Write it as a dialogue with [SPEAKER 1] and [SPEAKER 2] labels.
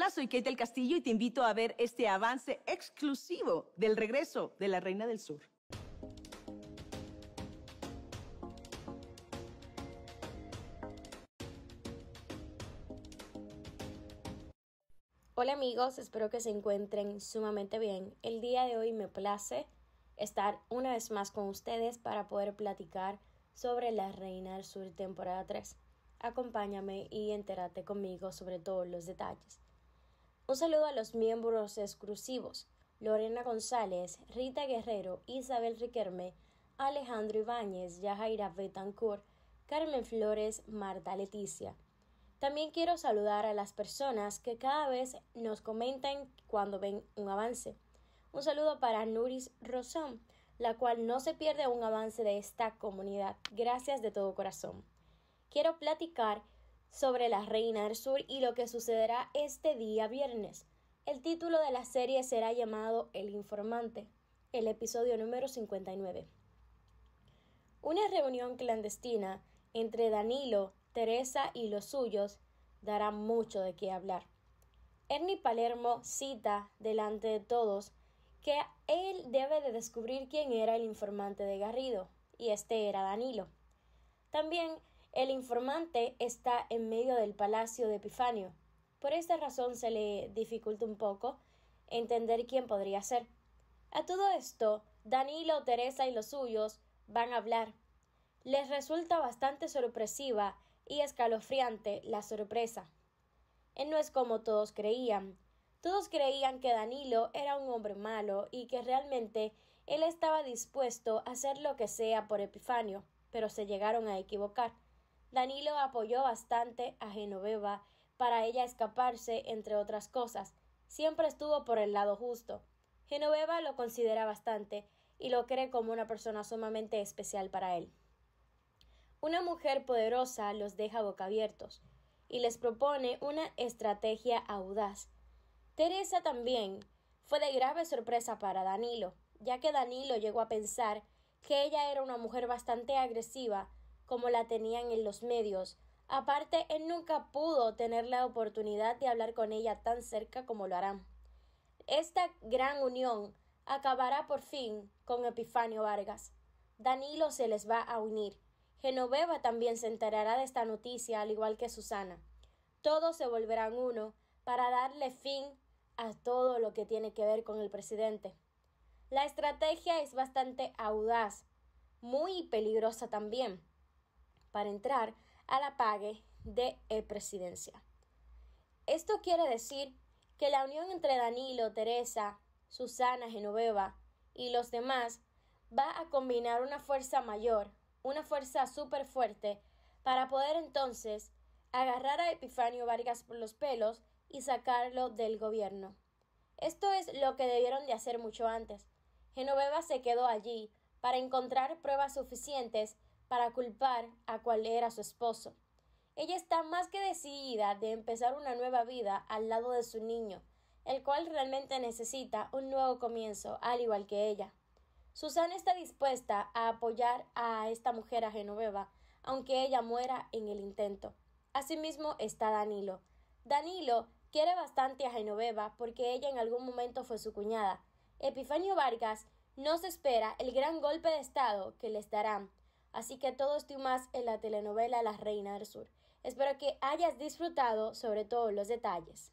[SPEAKER 1] Hola, soy Kate del Castillo y te invito a ver este avance exclusivo del regreso de la Reina del Sur. Hola amigos, espero que se encuentren sumamente bien. El día de hoy me place estar una vez más con ustedes para poder platicar sobre La Reina del Sur temporada 3. Acompáñame y entérate conmigo sobre todos los detalles. Un saludo a los miembros exclusivos, Lorena González, Rita Guerrero, Isabel Riquerme, Alejandro Ibáñez, Yajaira Betancourt, Carmen Flores, Marta Leticia. También quiero saludar a las personas que cada vez nos comentan cuando ven un avance. Un saludo para Nuris Rosón, la cual no se pierde un avance de esta comunidad. Gracias de todo corazón. Quiero platicar sobre la Reina del Sur y lo que sucederá este día viernes. El título de la serie será llamado El Informante, el episodio número 59. Una reunión clandestina entre Danilo, Teresa y los suyos dará mucho de qué hablar. Ernie Palermo cita delante de todos que él debe de descubrir quién era el informante de Garrido, y este era Danilo. También el informante está en medio del palacio de Epifanio. Por esta razón se le dificulta un poco entender quién podría ser. A todo esto, Danilo, Teresa y los suyos van a hablar. Les resulta bastante sorpresiva y escalofriante la sorpresa. Él eh, no es como todos creían. Todos creían que Danilo era un hombre malo y que realmente él estaba dispuesto a hacer lo que sea por Epifanio, pero se llegaron a equivocar. Danilo apoyó bastante a Genoveva para ella escaparse, entre otras cosas. Siempre estuvo por el lado justo. Genoveva lo considera bastante y lo cree como una persona sumamente especial para él. Una mujer poderosa los deja boca abiertos y les propone una estrategia audaz. Teresa también fue de grave sorpresa para Danilo, ya que Danilo llegó a pensar que ella era una mujer bastante agresiva como la tenían en los medios. Aparte, él nunca pudo tener la oportunidad de hablar con ella tan cerca como lo harán. Esta gran unión acabará por fin con Epifanio Vargas. Danilo se les va a unir. Genoveva también se enterará de esta noticia, al igual que Susana. Todos se volverán uno para darle fin a todo lo que tiene que ver con el presidente. La estrategia es bastante audaz, muy peligrosa también para entrar a la pague de e presidencia. Esto quiere decir que la unión entre Danilo, Teresa, Susana, Genoveva y los demás va a combinar una fuerza mayor, una fuerza súper fuerte, para poder entonces agarrar a Epifanio Vargas por los pelos y sacarlo del gobierno. Esto es lo que debieron de hacer mucho antes. Genoveva se quedó allí para encontrar pruebas suficientes para culpar a cual era su esposo. Ella está más que decidida de empezar una nueva vida al lado de su niño, el cual realmente necesita un nuevo comienzo, al igual que ella. Susana está dispuesta a apoyar a esta mujer a Genoveva, aunque ella muera en el intento. Asimismo está Danilo. Danilo quiere bastante a Genoveva porque ella en algún momento fue su cuñada. Epifanio Vargas no se espera el gran golpe de Estado que les darán, Así que todo y más en la telenovela La Reina del Sur. Espero que hayas disfrutado sobre todos los detalles.